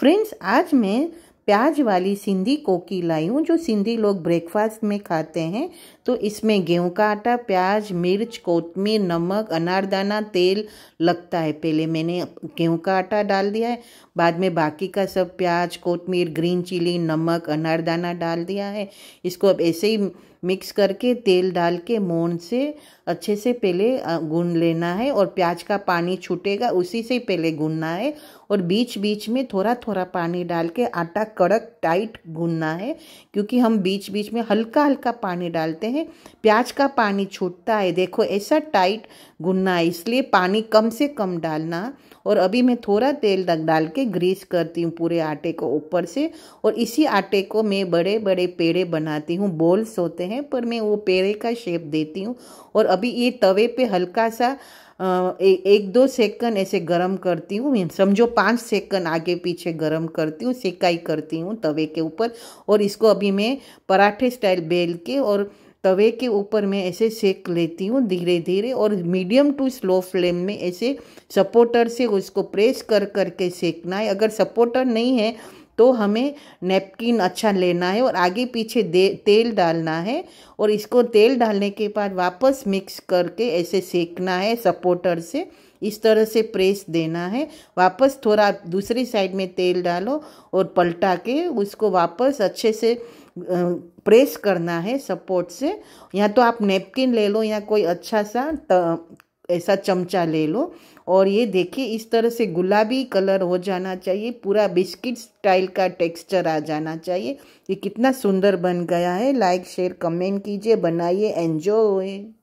friends आज मैं प्याज वाली सिंधी कोकी लाई हूँ जो सिंधी लोग ब्रेकफास्ट में खाते हैं तो इसमें गेहूं का आटा प्याज मिर्च कोतमीर नमक अनारदाना तेल लगता है पहले मैंने गेहूं का आटा डाल दिया है बाद में बाकी का सब प्याज कोतमीर ग्रीन चिली नमक अनारदाना डाल दिया है इसको अब ऐसे ही मिक्स करके तेल डाल के मोन से अच्छे से पहले गून लेना है और प्याज का पानी छूटेगा उसी से पहले गूनना है और बीच बीच में थोड़ा थोड़ा पानी डाल के आटा कड़क टाइट गूनना है क्योंकि हम बीच बीच में हल्का हल्का पानी डालते हैं प्याज का पानी छूटता है देखो ऐसा टाइट गूनना है इसलिए पानी कम से कम डालना और अभी मैं थोड़ा तेल डाल के ग्रीस करती हूँ पूरे आटे को ऊपर से और इसी आटे को मैं बड़े बड़े पेड़े बनाती हूँ बोल्स होते हैं पर मैं वो पेड़े का शेप देती हूँ और अभी ये तवे पे हल्का सा ए, एक दो सेकंड ऐसे गरम करती हूँ समझो पाँच सेकंड आगे पीछे गरम करती हूँ सेकाई करती हूँ तवे के ऊपर और इसको अभी मैं पराठे स्टाइल बेल के और तवे के ऊपर मैं ऐसे सेक लेती हूँ धीरे धीरे और मीडियम टू स्लो फ्लेम में ऐसे सपोर्टर से उसको प्रेस कर करके सेकना है अगर सपोर्टर नहीं है तो हमें नेपकिन अच्छा लेना है और आगे पीछे दे तेल डालना है और इसको तेल डालने के बाद वापस मिक्स करके ऐसे सेकना है सपोर्टर से इस तरह से प्रेस देना है वापस थोड़ा दूसरी साइड में तेल डालो और पलटा के उसको वापस अच्छे से प्रेस करना है सपोर्ट से या तो आप नेपकिन ले लो या कोई अच्छा सा ऐसा चमचा ले लो और ये देखिए इस तरह से गुलाबी कलर हो जाना चाहिए पूरा बिस्किट स्टाइल का टेक्सचर आ जाना चाहिए ये कितना सुंदर बन गया है लाइक शेयर कमेंट कीजिए बनाइए एन्जॉय